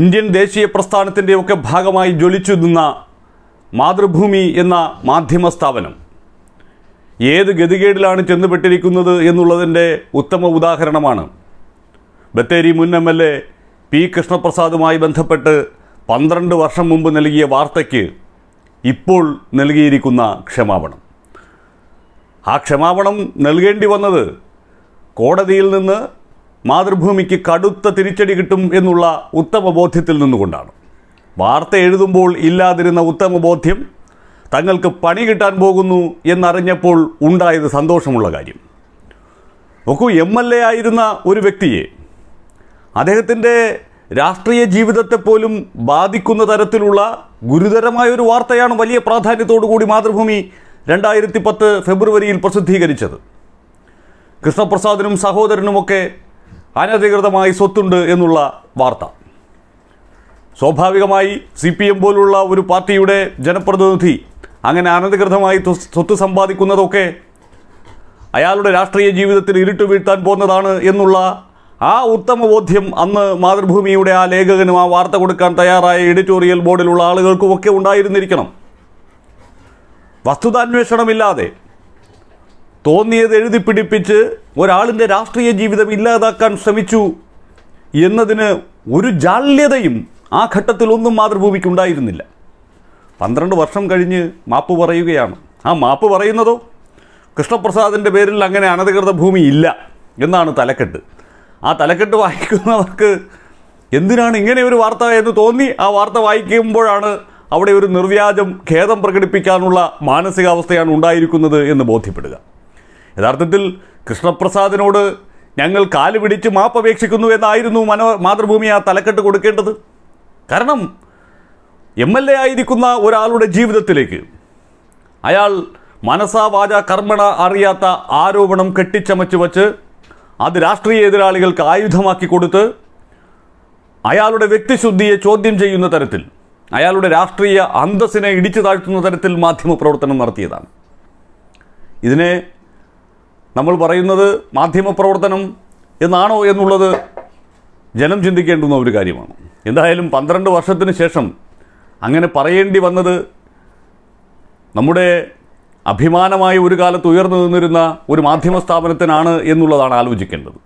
Indian ദേശീയ പ്രസ്ഥാനത്തിൻ്റെയൊക്കെ ഭാഗമായി ജ്വലിച്ചു നിന്ന മാതൃഭൂമി എന്ന മാധ്യമ സ്ഥാപനം ഏത് ഗതികേടിലാണ് ചെന്നുപെട്ടിരിക്കുന്നത് എന്നുള്ളതിൻ്റെ ഉത്തമ ഉദാഹരണമാണ് ബത്തേരി മുൻ എം എൽ എ പി കൃഷ്ണപ്രസാദുമായി ബന്ധപ്പെട്ട് പന്ത്രണ്ട് വർഷം മുമ്പ് നൽകിയ വാർത്തയ്ക്ക് ഇപ്പോൾ നൽകിയിരിക്കുന്ന ക്ഷമാപണം ആ ക്ഷമാപണം നൽകേണ്ടി വന്നത് കോടതിയിൽ നിന്ന് മാതൃഭൂമിക്ക് കടുത്ത തിരിച്ചടി കിട്ടും എന്നുള്ള ഉത്തമ ബോധ്യത്തിൽ നിന്നുകൊണ്ടാണ് വാർത്ത എഴുതുമ്പോൾ ഇല്ലാതിരുന്ന ഉത്തമ ബോധ്യം തങ്ങൾക്ക് പണി കിട്ടാൻ പോകുന്നു എന്നറിഞ്ഞപ്പോൾ ഉണ്ടായത് സന്തോഷമുള്ള കാര്യം നോക്കൂ എം എൽ എ ആയിരുന്ന ഒരു വ്യക്തിയെ അദ്ദേഹത്തിൻ്റെ രാഷ്ട്രീയ ജീവിതത്തെ പോലും ബാധിക്കുന്ന തരത്തിലുള്ള ഗുരുതരമായ ഒരു വാർത്തയാണ് വലിയ പ്രാധാന്യത്തോടു കൂടി മാതൃഭൂമി രണ്ടായിരത്തി പത്ത് ഫെബ്രുവരിയിൽ പ്രസിദ്ധീകരിച്ചത് കൃഷ്ണപ്രസാദിനും സഹോദരനുമൊക്കെ അനധികൃതമായി സ്വത്തുണ്ട് എന്നുള്ള വാർത്ത സ്വാഭാവികമായി സി പി എം പോലുള്ള ഒരു പാർട്ടിയുടെ ജനപ്രതിനിധി അങ്ങനെ അനധികൃതമായി സ്വത്ത് സമ്പാദിക്കുന്നതൊക്കെ അയാളുടെ രാഷ്ട്രീയ ജീവിതത്തിൽ ഇരുട്ട് വീഴ്ത്താൻ പോകുന്നതാണ് എന്നുള്ള ആ ബോധ്യം അന്ന് മാതൃഭൂമിയുടെ ആ ലേഖകനും ആ വാർത്ത കൊടുക്കാൻ തയ്യാറായ എഡിറ്റോറിയൽ ബോർഡിലുള്ള ആളുകൾക്കുമൊക്കെ ഉണ്ടായിരുന്നിരിക്കണം വസ്തുതാന്വേഷണമില്ലാതെ തോന്നിയത് എഴുതി പിടിപ്പിച്ച് ഒരാളിൻ്റെ രാഷ്ട്രീയ ജീവിതം ഇല്ലാതാക്കാൻ ശ്രമിച്ചു എന്നതിന് ഒരു ജാള്യതയും ആ ഘട്ടത്തിൽ ഒന്നും ഉണ്ടായിരുന്നില്ല പന്ത്രണ്ട് വർഷം കഴിഞ്ഞ് മാപ്പ് പറയുകയാണ് ആ മാപ്പ് പറയുന്നതോ കൃഷ്ണപ്രസാദിൻ്റെ പേരിൽ അങ്ങനെ അനധികൃത ഭൂമി ഇല്ല എന്നാണ് തലക്കെട്ട് ആ തലക്കെട്ട് വായിക്കുന്നവർക്ക് എന്തിനാണ് ഇങ്ങനെ ഒരു വാർത്ത എന്ന് തോന്നി ആ വാർത്ത വായിക്കുമ്പോഴാണ് അവിടെ ഒരു നിർവ്യാജം ഖേദം പ്രകടിപ്പിക്കാനുള്ള മാനസികാവസ്ഥയാണ് ഉണ്ടായിരിക്കുന്നത് എന്ന് ബോധ്യപ്പെടുക യഥാർത്ഥത്തിൽ കൃഷ്ണപ്രസാദിനോട് ഞങ്ങൾ കാല് പിടിച്ച് മാപ്പപേക്ഷിക്കുന്നു എന്നായിരുന്നു മനോ മാതൃഭൂമി ആ തലക്കെട്ട് കൊടുക്കേണ്ടത് കാരണം എം എൽ എ ആയിരിക്കുന്ന ഒരാളുടെ ജീവിതത്തിലേക്ക് അയാൾ വാച കർമ്മണ അറിയാത്ത ആരോപണം കെട്ടിച്ചമച്ച് വച്ച് അത് രാഷ്ട്രീയ എതിരാളികൾക്ക് ആയുധമാക്കി കൊടുത്ത് അയാളുടെ വ്യക്തിശുദ്ധിയെ ചോദ്യം ചെയ്യുന്ന തരത്തിൽ അയാളുടെ രാഷ്ട്രീയ അന്തസ്സിനെ ഇടിച്ചു താഴ്ത്തുന്ന തരത്തിൽ മാധ്യമപ്രവർത്തനം നടത്തിയതാണ് ഇതിനെ നമ്മൾ പറയുന്നത് മാധ്യമപ്രവർത്തനം എന്നാണോ എന്നുള്ളത് ജനം ചിന്തിക്കേണ്ടുന്ന ഒരു കാര്യമാണ് എന്തായാലും പന്ത്രണ്ട് വർഷത്തിന് ശേഷം അങ്ങനെ പറയേണ്ടി വന്നത് നമ്മുടെ അഭിമാനമായി ഒരു കാലത്ത് ഉയർന്നു നിന്നിരുന്ന ഒരു മാധ്യമ സ്ഥാപനത്തിനാണ് എന്നുള്ളതാണ് ആലോചിക്കേണ്ടത്